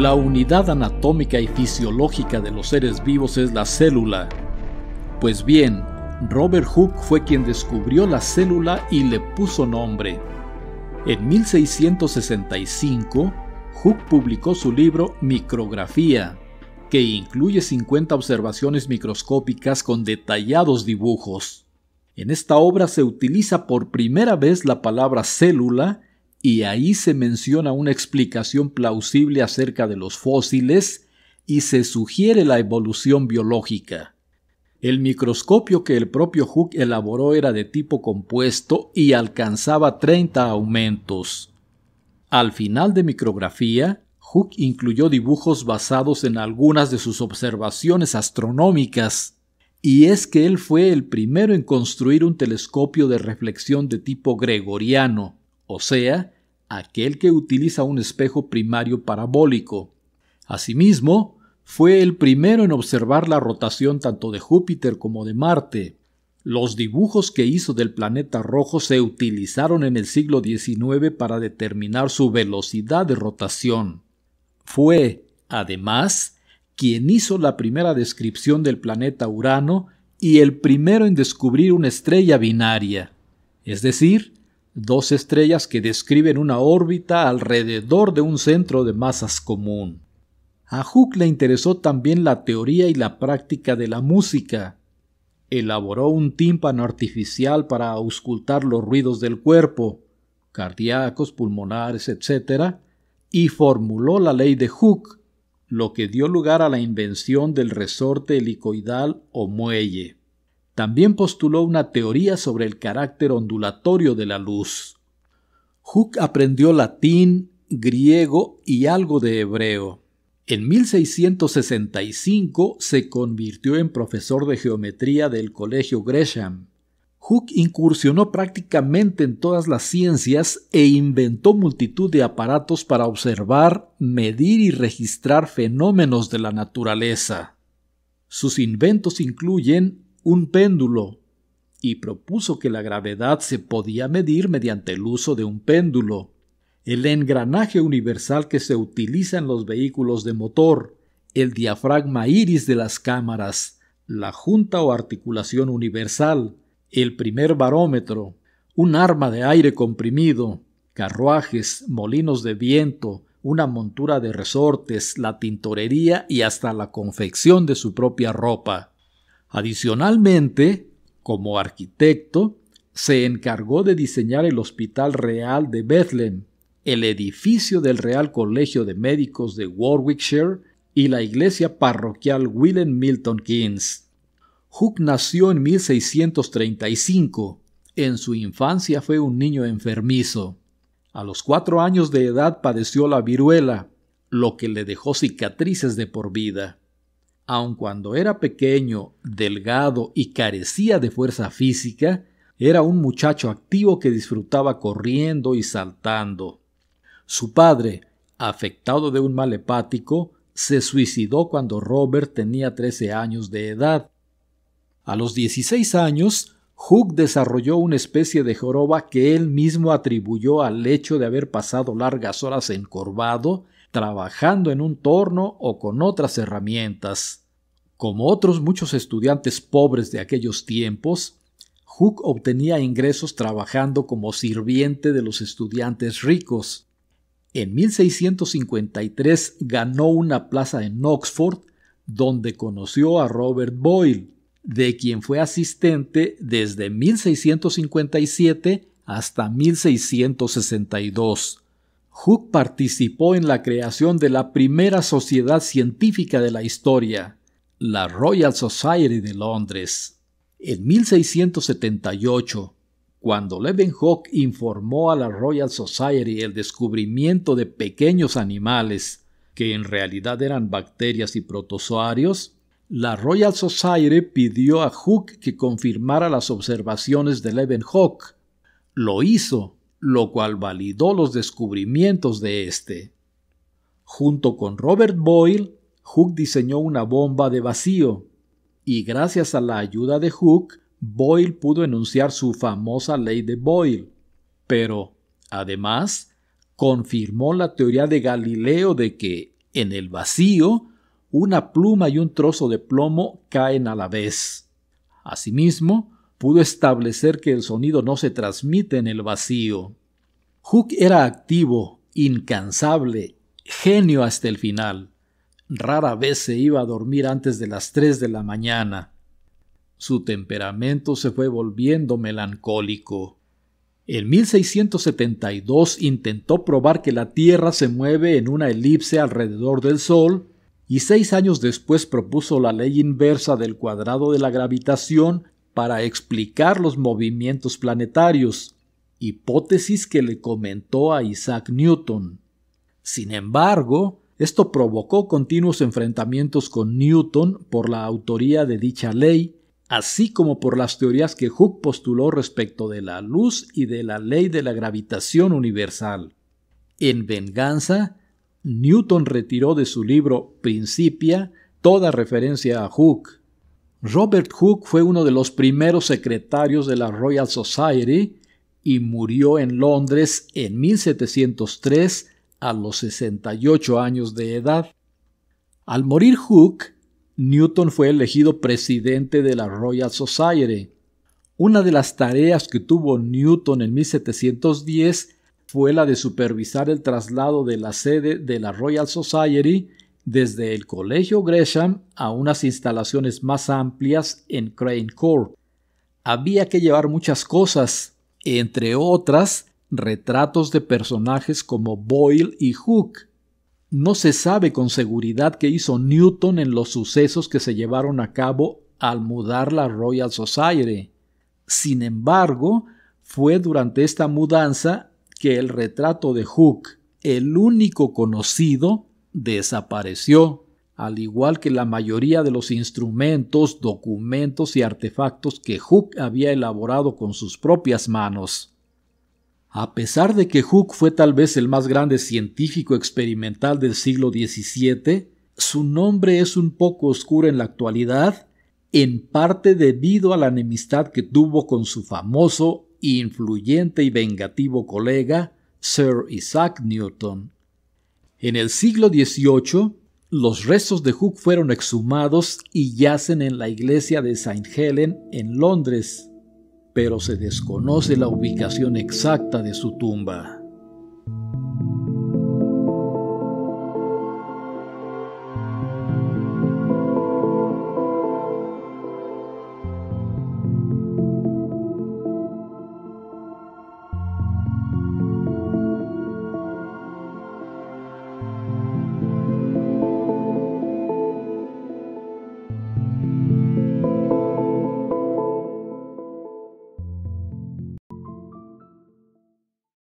La unidad anatómica y fisiológica de los seres vivos es la célula. Pues bien, Robert Hooke fue quien descubrió la célula y le puso nombre. En 1665, Hooke publicó su libro Micrografía, que incluye 50 observaciones microscópicas con detallados dibujos. En esta obra se utiliza por primera vez la palabra célula y ahí se menciona una explicación plausible acerca de los fósiles y se sugiere la evolución biológica. El microscopio que el propio Hooke elaboró era de tipo compuesto y alcanzaba 30 aumentos. Al final de micrografía, Hooke incluyó dibujos basados en algunas de sus observaciones astronómicas, y es que él fue el primero en construir un telescopio de reflexión de tipo gregoriano, o sea, aquel que utiliza un espejo primario parabólico. Asimismo, fue el primero en observar la rotación tanto de Júpiter como de Marte. Los dibujos que hizo del planeta rojo se utilizaron en el siglo XIX para determinar su velocidad de rotación. Fue, además, quien hizo la primera descripción del planeta Urano y el primero en descubrir una estrella binaria, es decir, dos estrellas que describen una órbita alrededor de un centro de masas común. A Hooke le interesó también la teoría y la práctica de la música. Elaboró un tímpano artificial para auscultar los ruidos del cuerpo, cardíacos, pulmonares, etc., y formuló la ley de Hooke, lo que dio lugar a la invención del resorte helicoidal o muelle. También postuló una teoría sobre el carácter ondulatorio de la luz. Hooke aprendió latín, griego y algo de hebreo. En 1665 se convirtió en profesor de geometría del Colegio Gresham. Hooke incursionó prácticamente en todas las ciencias e inventó multitud de aparatos para observar, medir y registrar fenómenos de la naturaleza. Sus inventos incluyen un péndulo y propuso que la gravedad se podía medir mediante el uso de un péndulo, el engranaje universal que se utiliza en los vehículos de motor, el diafragma iris de las cámaras, la junta o articulación universal, el primer barómetro, un arma de aire comprimido, carruajes, molinos de viento, una montura de resortes, la tintorería y hasta la confección de su propia ropa. Adicionalmente, como arquitecto, se encargó de diseñar el Hospital Real de Bethlehem, el edificio del Real Colegio de Médicos de Warwickshire y la iglesia parroquial Willem Milton Keynes. Hooke nació en 1635. En su infancia fue un niño enfermizo. A los cuatro años de edad padeció la viruela, lo que le dejó cicatrices de por vida aun cuando era pequeño, delgado y carecía de fuerza física, era un muchacho activo que disfrutaba corriendo y saltando. Su padre, afectado de un mal hepático, se suicidó cuando Robert tenía 13 años de edad. A los 16 años, Hook desarrolló una especie de joroba que él mismo atribuyó al hecho de haber pasado largas horas encorvado trabajando en un torno o con otras herramientas. Como otros muchos estudiantes pobres de aquellos tiempos, Hooke obtenía ingresos trabajando como sirviente de los estudiantes ricos. En 1653 ganó una plaza en Oxford, donde conoció a Robert Boyle, de quien fue asistente desde 1657 hasta 1662. Hooke participó en la creación de la primera sociedad científica de la historia, la Royal Society de Londres. En 1678, cuando Leeuwenhoek informó a la Royal Society el descubrimiento de pequeños animales, que en realidad eran bacterias y protozoarios, la Royal Society pidió a Hooke que confirmara las observaciones de Leeuwenhoek. Lo hizo lo cual validó los descubrimientos de este. Junto con Robert Boyle, Hooke diseñó una bomba de vacío, y gracias a la ayuda de Hooke, Boyle pudo enunciar su famosa ley de Boyle. Pero, además, confirmó la teoría de Galileo de que, en el vacío, una pluma y un trozo de plomo caen a la vez. Asimismo, pudo establecer que el sonido no se transmite en el vacío. Hooke era activo, incansable, genio hasta el final. Rara vez se iba a dormir antes de las 3 de la mañana. Su temperamento se fue volviendo melancólico. En 1672 intentó probar que la Tierra se mueve en una elipse alrededor del Sol y seis años después propuso la ley inversa del cuadrado de la gravitación para explicar los movimientos planetarios, hipótesis que le comentó a Isaac Newton. Sin embargo, esto provocó continuos enfrentamientos con Newton por la autoría de dicha ley, así como por las teorías que Hooke postuló respecto de la luz y de la ley de la gravitación universal. En venganza, Newton retiró de su libro Principia toda referencia a Hooke, Robert Hooke fue uno de los primeros secretarios de la Royal Society y murió en Londres en 1703 a los 68 años de edad. Al morir Hooke, Newton fue elegido presidente de la Royal Society. Una de las tareas que tuvo Newton en 1710 fue la de supervisar el traslado de la sede de la Royal Society desde el Colegio Gresham a unas instalaciones más amplias en Crane Court. Había que llevar muchas cosas, entre otras retratos de personajes como Boyle y Hook. No se sabe con seguridad qué hizo Newton en los sucesos que se llevaron a cabo al mudar la Royal Society. Sin embargo, fue durante esta mudanza que el retrato de Hook, el único conocido, desapareció, al igual que la mayoría de los instrumentos, documentos y artefactos que Hooke había elaborado con sus propias manos. A pesar de que Hooke fue tal vez el más grande científico experimental del siglo XVII, su nombre es un poco oscuro en la actualidad, en parte debido a la enemistad que tuvo con su famoso, influyente y vengativo colega, Sir Isaac Newton, en el siglo XVIII, los restos de Hooke fueron exhumados y yacen en la iglesia de St. Helen en Londres, pero se desconoce la ubicación exacta de su tumba.